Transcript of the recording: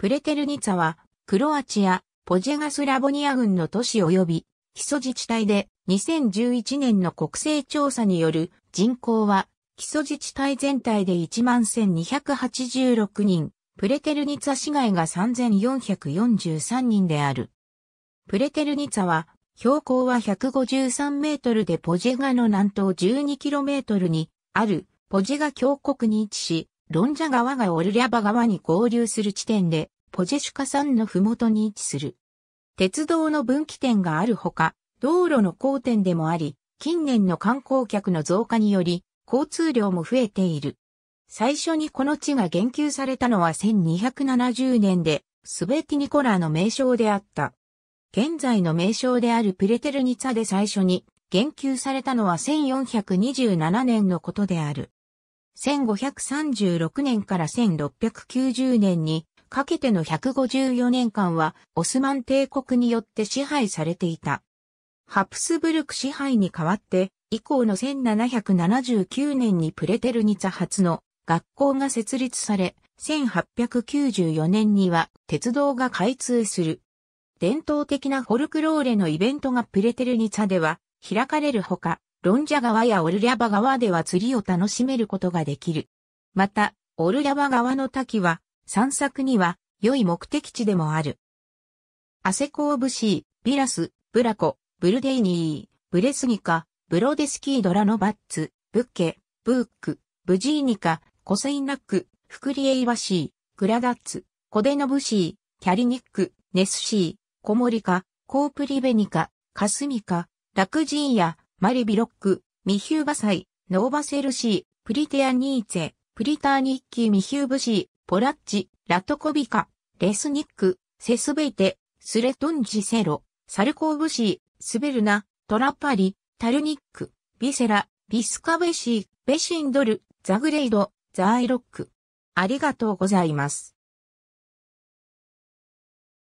プレテルニツァは、クロアチア、ポジェガスラボニア軍の都市及び、基礎自治体で、2011年の国勢調査による人口は、基礎自治体全体で11,286人、プレテルニツァ市街が3,443人である。プレテルニツァは、標高は153メートルでポジェガの南東12キロメートルにあるポジェガ峡谷に位置し、ロンジャ川がオルリャバ川に合流する地点で、ポジェシュカ山のふもとに位置する。鉄道の分岐点があるほか、道路の交点でもあり、近年の観光客の増加により、交通量も増えている。最初にこの地が言及されたのは1270年で、スベティニコラの名称であった。現在の名称であるプレテルニツァで最初に言及されたのは1427年のことである。1536年から1690年にかけての154年間はオスマン帝国によって支配されていた。ハプスブルク支配に代わって以降の1779年にプレテルニツァ初の学校が設立され、1894年には鉄道が開通する。伝統的なフォルクローレのイベントがプレテルニツァでは開かれるほか、ロンジャ川やオルリャバ川では釣りを楽しめることができる。また、オルリャバ川の滝は、散策には良い目的地でもある。アセコーブシー、ビラス、ブラコ、ブルデイニー、ブレスニカ、ブロデスキードラノバッツ、ブッケ、ブーク、ブジーニカ、コセイナック、フクリエイワシー、グラダッツ、コデノブシー、キャリニック、ネスシー、コモリカ、コープリベニカ、カスミカ、ラクジーヤ、マリ・ビロック、ミヒューバサイ、ノーバセルシー、プリテア・ニーツェ、プリター・ニッキー・ミヒューブシー、ポラッチ、ラトコビカ、レスニック、セスベイテ、スレトンジセロ、サルコーブシー、スベルナ、トラッパリ、タルニック、ビセラ、ビスカベシー、ベシンドル、ザグレイド、ザイロック。ありがとうございます。